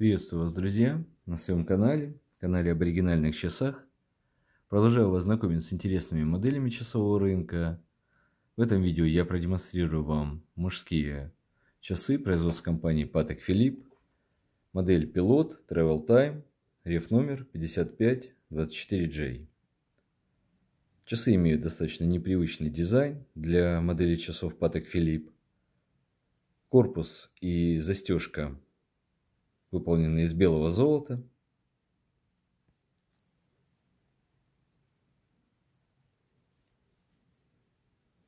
Приветствую вас, друзья, на своем канале, канале об оригинальных часах. Продолжаю вас знакомить с интересными моделями часового рынка. В этом видео я продемонстрирую вам мужские часы производства компании Patek Philippe. Модель Pilot Travel Time, реф номер 5524J. Часы имеют достаточно непривычный дизайн для модели часов Patek Philippe. Корпус и застежка выполненный из белого золота.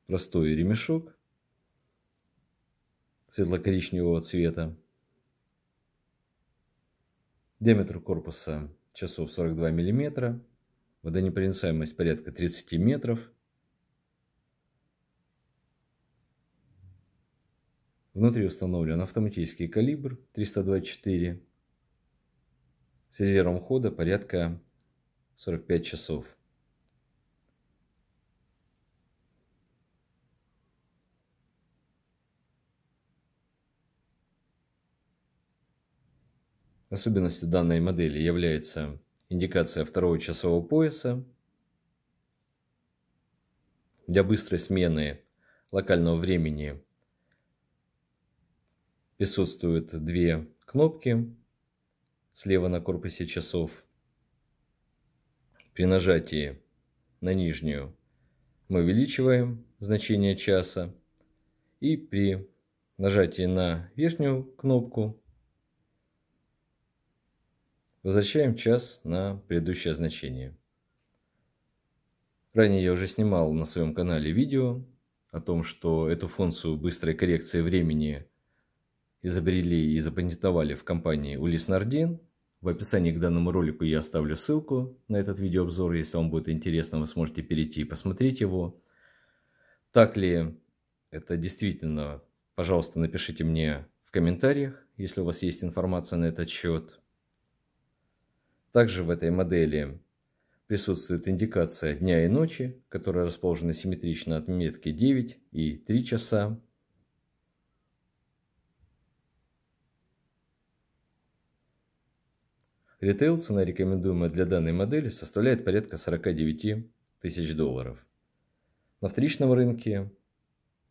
Простой ремешок светло-коричневого цвета. Диаметр корпуса часов 42 мм. Водонепроницаемость порядка 30 метров. Внутри установлен автоматический калибр 324 с резервом хода порядка 45 часов. Особенностью данной модели является индикация второго часового пояса. Для быстрой смены локального времени присутствуют две кнопки слева на корпусе часов. При нажатии на нижнюю мы увеличиваем значение часа. И при нажатии на верхнюю кнопку возвращаем час на предыдущее значение. Ранее я уже снимал на своем канале видео о том, что эту функцию быстрой коррекции времени изобрели и запатентовали в компании Улис Нардин. В описании к данному ролику я оставлю ссылку на этот видеообзор. Если вам будет интересно, вы сможете перейти и посмотреть его. Так ли это действительно, пожалуйста, напишите мне в комментариях, если у вас есть информация на этот счет. Также в этой модели присутствует индикация дня и ночи, которая расположена симметрично от метки 9 и 3 часа. Ритейл цена, рекомендуемая для данной модели, составляет порядка 49 тысяч долларов. На вторичном рынке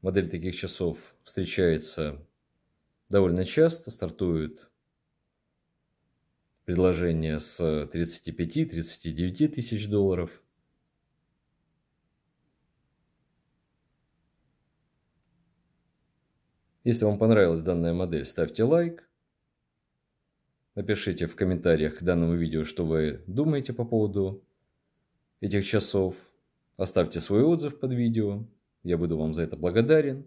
модель таких часов встречается довольно часто, стартует предложение с 35-39 тысяч долларов. Если вам понравилась данная модель, ставьте лайк. Напишите в комментариях к данному видео, что вы думаете по поводу этих часов. Оставьте свой отзыв под видео. Я буду вам за это благодарен.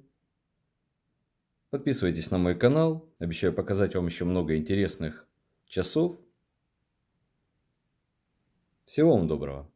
Подписывайтесь на мой канал. Обещаю показать вам еще много интересных часов. Всего вам доброго.